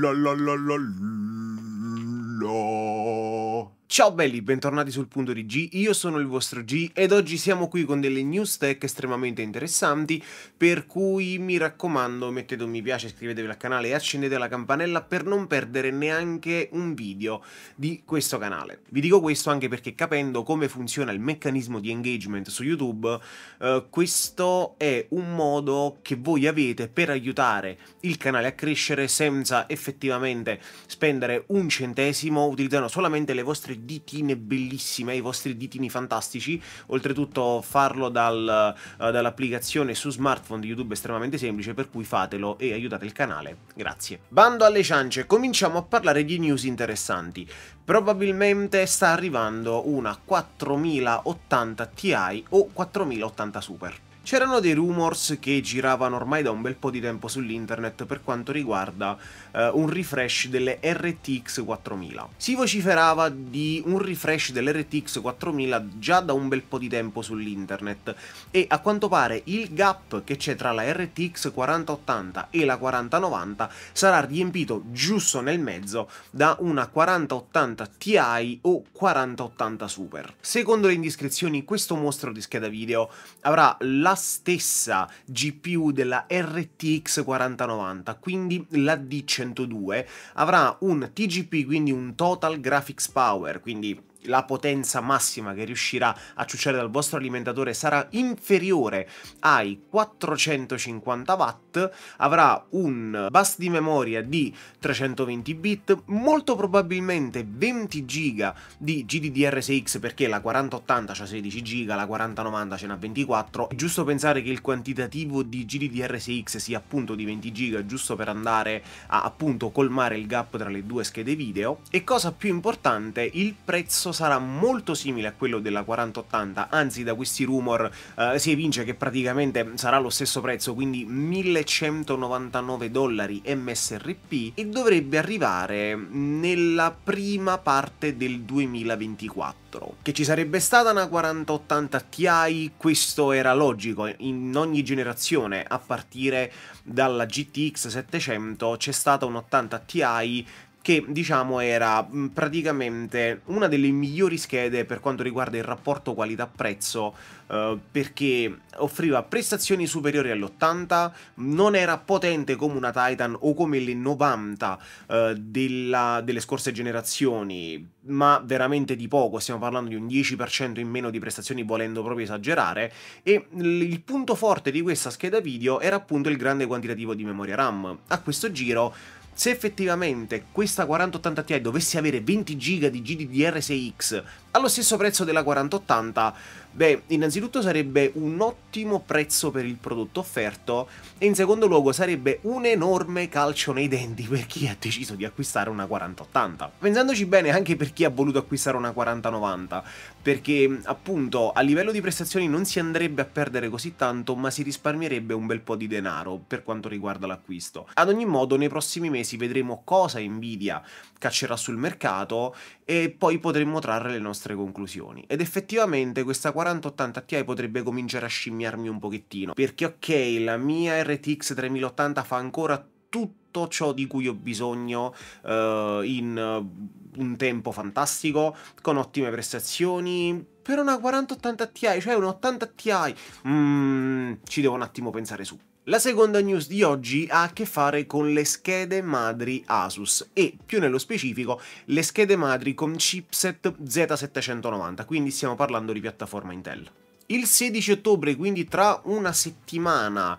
la la la la la. Ciao belli, bentornati sul punto di G, io sono il vostro G ed oggi siamo qui con delle news tech estremamente interessanti per cui mi raccomando mettete un mi piace, iscrivetevi al canale e accendete la campanella per non perdere neanche un video di questo canale. Vi dico questo anche perché capendo come funziona il meccanismo di engagement su YouTube, eh, questo è un modo che voi avete per aiutare il canale a crescere senza effettivamente spendere un centesimo utilizzando solamente le vostre ditine bellissime, i vostri ditini fantastici. Oltretutto farlo dal, uh, dall'applicazione su smartphone di YouTube è estremamente semplice, per cui fatelo e aiutate il canale. Grazie. Bando alle ciance, cominciamo a parlare di news interessanti. Probabilmente sta arrivando una 4080 Ti o 4080 Super. C'erano dei rumors che giravano ormai da un bel po' di tempo sull'internet per quanto riguarda eh, un refresh delle RTX 4000. Si vociferava di un refresh delle RTX 4000 già da un bel po' di tempo sull'internet e a quanto pare il gap che c'è tra la RTX 4080 e la 4090 sarà riempito giusto nel mezzo da una 4080 Ti o 4080 Super. Secondo le indiscrezioni questo mostro di scheda video avrà la la stessa GPU della RTX 4090, quindi la D102, avrà un TGP, quindi un Total Graphics Power, quindi la potenza massima che riuscirà a ciucciare dal vostro alimentatore sarà inferiore ai 450 watt, avrà un bus di memoria di 320 bit, molto probabilmente 20 giga di GDDR6X perché la 4080 c'ha 16 giga, la 4090 ce n'ha 24, è giusto pensare che il quantitativo di GDDR6X sia appunto di 20 giga giusto per andare a appunto colmare il gap tra le due schede video e cosa più importante il prezzo prezzo sarà molto simile a quello della 4080, anzi da questi rumor eh, si evince che praticamente sarà lo stesso prezzo, quindi 1199 dollari MSRP e dovrebbe arrivare nella prima parte del 2024. Che ci sarebbe stata una 4080 Ti, questo era logico, in ogni generazione a partire dalla GTX 700 c'è stata un 80 Ti che diciamo era praticamente una delle migliori schede per quanto riguarda il rapporto qualità-prezzo eh, perché offriva prestazioni superiori all'80, non era potente come una Titan o come le 90 eh, della, delle scorse generazioni, ma veramente di poco, stiamo parlando di un 10% in meno di prestazioni volendo proprio esagerare e il punto forte di questa scheda video era appunto il grande quantitativo di memoria RAM. A questo giro se effettivamente questa 4080 Ti dovesse avere 20 GB di GDDR6X allo stesso prezzo della 4080? Beh, innanzitutto sarebbe un ottimo prezzo per il prodotto offerto e in secondo luogo sarebbe un enorme calcio nei denti per chi ha deciso di acquistare una 4080. Pensandoci bene anche per chi ha voluto acquistare una 4090, perché appunto a livello di prestazioni non si andrebbe a perdere così tanto, ma si risparmierebbe un bel po' di denaro per quanto riguarda l'acquisto. Ad ogni modo, nei prossimi mesi vedremo cosa Nvidia caccerà sul mercato e poi potremmo trarre le nostre nostre conclusioni. Ed effettivamente questa 4080 Ti potrebbe cominciare a scimmiarmi un pochettino, perché ok, la mia RTX 3080 fa ancora tutto ciò di cui ho bisogno uh, in eh, un tempo fantastico, con ottime prestazioni, per una 4080 Ti, cioè un 80 Ti, mm, ci devo un attimo pensare su. La seconda news di oggi ha a che fare con le schede madri Asus e più nello specifico le schede madri con chipset Z790, quindi stiamo parlando di piattaforma Intel. Il 16 ottobre, quindi tra una settimana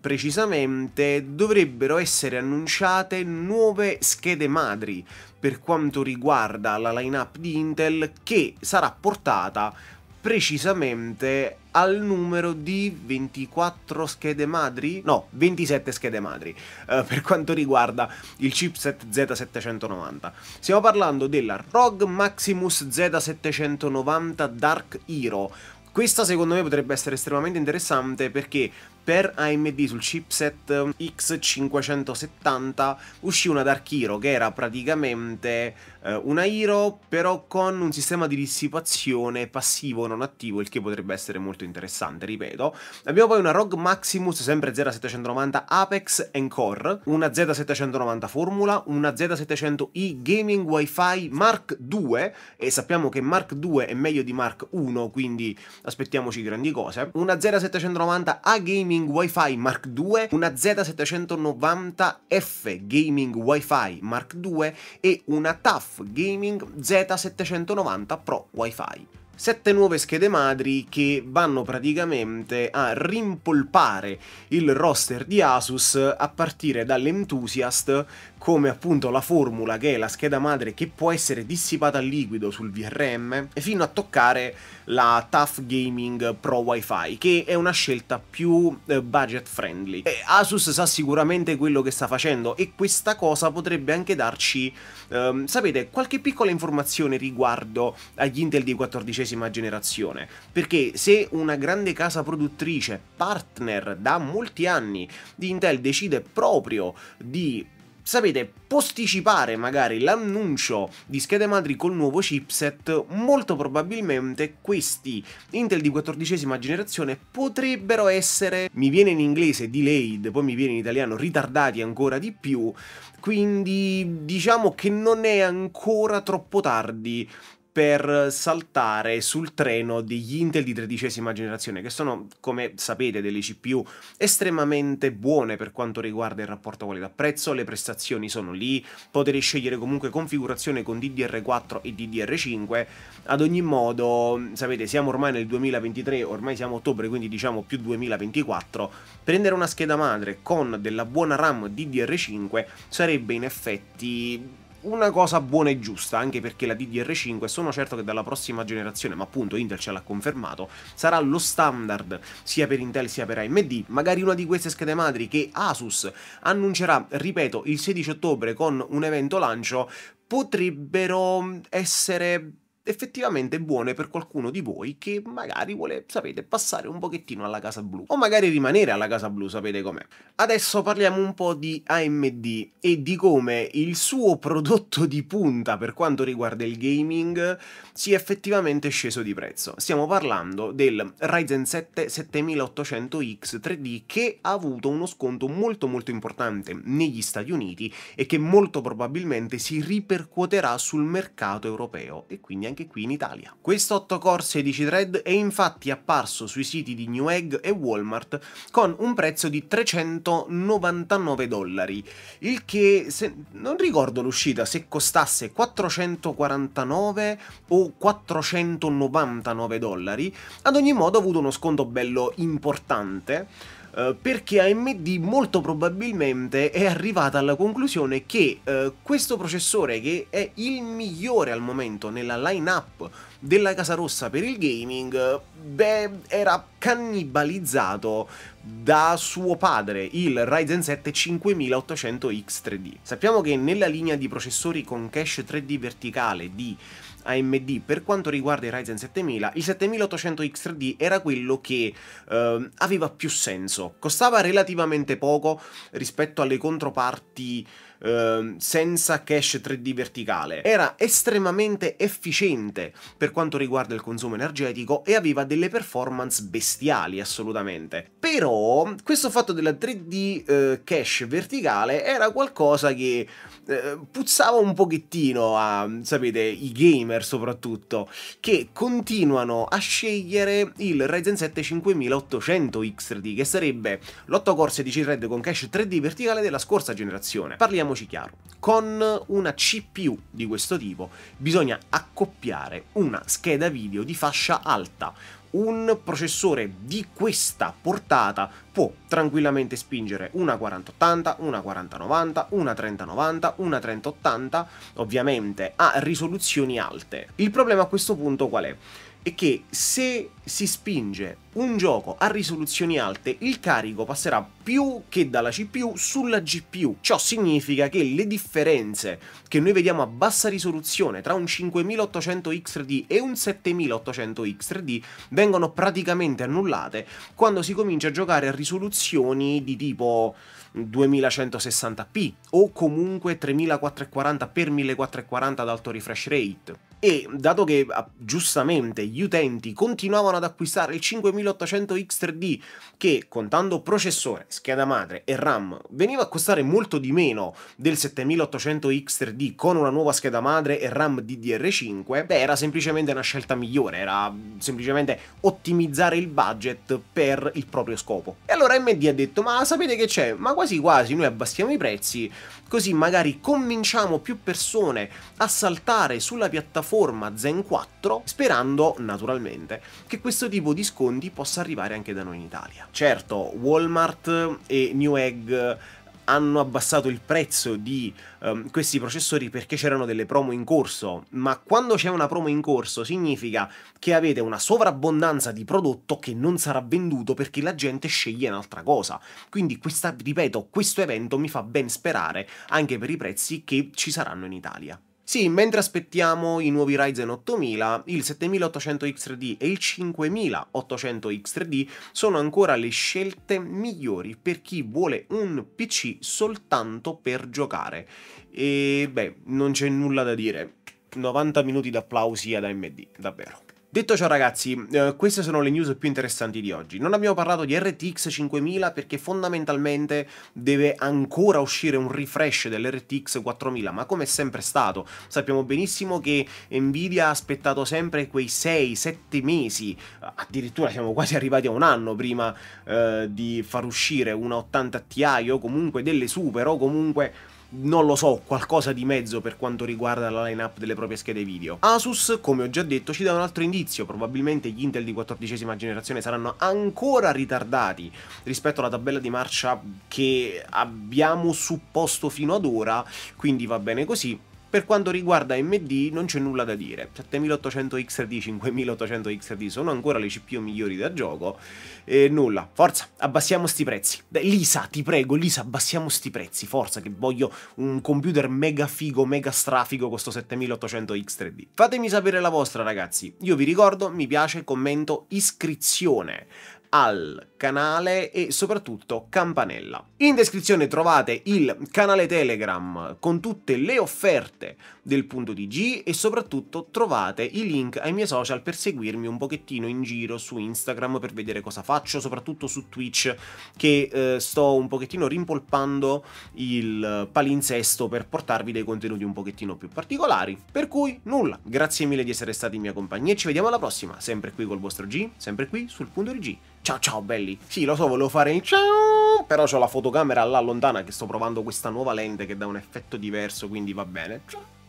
precisamente, dovrebbero essere annunciate nuove schede madri per quanto riguarda la lineup di Intel che sarà portata precisamente al numero di 24 schede madri, no, 27 schede madri eh, per quanto riguarda il chipset Z790. Stiamo parlando della ROG Maximus Z790 Dark Hero. Questa secondo me potrebbe essere estremamente interessante perché per AMD sul chipset X570 uscì una Dark Hero che era praticamente eh, una Hero però con un sistema di dissipazione passivo non attivo il che potrebbe essere molto interessante ripeto abbiamo poi una ROG Maximus sempre 0790 Apex Encore una Z790 Formula una Z700i Gaming Wi-Fi Mark 2 e sappiamo che Mark 2 è meglio di Mark 1 quindi aspettiamoci grandi cose una Z790A Gaming Gaming Wi-Fi Mark II, una Z790F Gaming Wi-Fi Mark II e una TAF Gaming Z790 Pro Wi-Fi sette nuove schede madri che vanno praticamente a rimpolpare il roster di Asus a partire dall'Enthusiast come appunto la formula che è la scheda madre che può essere dissipata al liquido sul VRM fino a toccare la Tough Gaming Pro Wi-Fi che è una scelta più eh, budget friendly. Asus sa sicuramente quello che sta facendo e questa cosa potrebbe anche darci, ehm, sapete, qualche piccola informazione riguardo agli Intel di 14 generazione perché se una grande casa produttrice partner da molti anni di Intel decide proprio di sapete, posticipare magari l'annuncio di schede madri col nuovo chipset, molto probabilmente questi Intel di 14 generazione potrebbero essere, mi viene in inglese delayed, poi mi viene in italiano ritardati ancora di più, quindi diciamo che non è ancora troppo tardi per saltare sul treno degli Intel di tredicesima generazione, che sono, come sapete, delle CPU estremamente buone per quanto riguarda il rapporto qualità-prezzo, le prestazioni sono lì, potete scegliere comunque configurazione con DDR4 e DDR5, ad ogni modo, sapete, siamo ormai nel 2023, ormai siamo a ottobre, quindi diciamo più 2024, prendere una scheda madre con della buona RAM DDR5 sarebbe in effetti una cosa buona e giusta, anche perché la DDR5 sono certo che dalla prossima generazione, ma appunto Intel ce l'ha confermato, sarà lo standard sia per Intel sia per AMD, magari una di queste schede madri che Asus annuncerà, ripeto, il 16 ottobre con un evento lancio potrebbero essere effettivamente buone per qualcuno di voi che magari vuole, sapete, passare un pochettino alla Casa Blu o magari rimanere alla Casa Blu, sapete com'è. Adesso parliamo un po' di AMD e di come il suo prodotto di punta per quanto riguarda il gaming sia effettivamente sceso di prezzo. Stiamo parlando del Ryzen 7 7800X 3D che ha avuto uno sconto molto molto importante negli Stati Uniti e che molto probabilmente si ripercuoterà sul mercato europeo e quindi anche anche qui in Italia. Questo 8 core 16 thread è infatti apparso sui siti di Newegg e Walmart con un prezzo di 399 dollari, il che se, non ricordo l'uscita se costasse 449 o 499 dollari, ad ogni modo ha avuto uno sconto bello importante eh, perché AMD molto probabilmente è arrivata alla conclusione che eh, questo processore che è il migliore al momento nella lineup della Casa Rossa per il gaming, eh, beh, era cannibalizzato da suo padre, il Ryzen 7 5800X3D. Sappiamo che nella linea di processori con cache 3D verticale di AMD per quanto riguarda i Ryzen 7000, il 7800X3D era quello che eh, aveva più senso. Costava relativamente poco rispetto alle controparti Ehm, senza cache 3D verticale. Era estremamente efficiente per quanto riguarda il consumo energetico e aveva delle performance bestiali assolutamente. Però questo fatto della 3D eh, cache verticale era qualcosa che eh, puzzava un pochettino a, sapete, i gamer soprattutto, che continuano a scegliere il Ryzen 7 5800 x 3 d che sarebbe l'8 core 16 thread con cache 3D verticale della scorsa generazione. Parliamo parliamoci chiaro, con una CPU di questo tipo bisogna accoppiare una scheda video di fascia alta. Un processore di questa portata può tranquillamente spingere una 4080, una 4090, una 3090, una 3080, ovviamente a risoluzioni alte. Il problema a questo punto qual è? è che se si spinge un gioco a risoluzioni alte, il carico passerà più che dalla CPU sulla GPU. Ciò significa che le differenze che noi vediamo a bassa risoluzione tra un 5800X3D e un 7800X3D vengono praticamente annullate quando si comincia a giocare a risoluzioni di tipo 2160p o comunque 3440x1440 ad alto refresh rate e dato che ah, giustamente gli utenti continuavano ad acquistare il 5800X3D che contando processore, scheda madre e RAM veniva a costare molto di meno del 7800X3D con una nuova scheda madre e RAM DDR5, beh era semplicemente una scelta migliore, era semplicemente ottimizzare il budget per il proprio scopo. E allora MD ha detto ma sapete che c'è? Ma quasi quasi noi abbassiamo i prezzi così magari convinciamo più persone a saltare sulla piattaforma piattaforma Zen 4, sperando naturalmente che questo tipo di sconti possa arrivare anche da noi in Italia. Certo, Walmart e Newegg hanno abbassato il prezzo di um, questi processori perché c'erano delle promo in corso, ma quando c'è una promo in corso significa che avete una sovrabbondanza di prodotto che non sarà venduto perché la gente sceglie un'altra cosa. Quindi questa, ripeto, questo evento mi fa ben sperare anche per i prezzi che ci saranno in Italia. Sì, mentre aspettiamo i nuovi Ryzen 8000, il 7800X3D e il 5800X3D sono ancora le scelte migliori per chi vuole un PC soltanto per giocare. E beh, non c'è nulla da dire. 90 minuti d'applausi ad AMD, davvero. Detto ciò ragazzi, eh, queste sono le news più interessanti di oggi. Non abbiamo parlato di RTX 5000 perché fondamentalmente deve ancora uscire un refresh dell'RTX 4000, ma come è sempre stato, sappiamo benissimo che Nvidia ha aspettato sempre quei 6-7 mesi, addirittura siamo quasi arrivati a un anno prima eh, di far uscire una 80 Ti o comunque delle super o comunque non lo so, qualcosa di mezzo per quanto riguarda la line-up delle proprie schede video. Asus, come ho già detto, ci dà un altro indizio, probabilmente gli Intel di 14 generazione saranno ancora ritardati rispetto alla tabella di marcia che abbiamo supposto fino ad ora, quindi va bene così. Per quanto riguarda AMD non c'è nulla da dire, 7800XD, 5800XD sono ancora le CPU migliori da gioco e nulla, forza, abbassiamo sti prezzi. Dai, Lisa, ti prego, Lisa, abbassiamo sti prezzi, forza che voglio un computer mega figo, mega strafico questo 7800X3D. Fatemi sapere la vostra ragazzi, io vi ricordo, mi piace, commento, iscrizione al canale e soprattutto campanella. In descrizione trovate il canale Telegram con tutte le offerte del punto di G e soprattutto trovate i link ai miei social per seguirmi un pochettino in giro su Instagram per vedere cosa faccio, soprattutto su Twitch che eh, sto un pochettino rimpolpando il palinsesto per portarvi dei contenuti un pochettino più particolari. Per cui nulla, grazie mille di essere stati in mia compagnia e ci vediamo alla prossima, sempre qui col vostro G, sempre qui sul punto di G. Ciao ciao belli. Sì, lo so, volevo fare il ciao, però ho la fotocamera là lontana che sto provando questa nuova lente che dà un effetto diverso, quindi va bene. Ciao.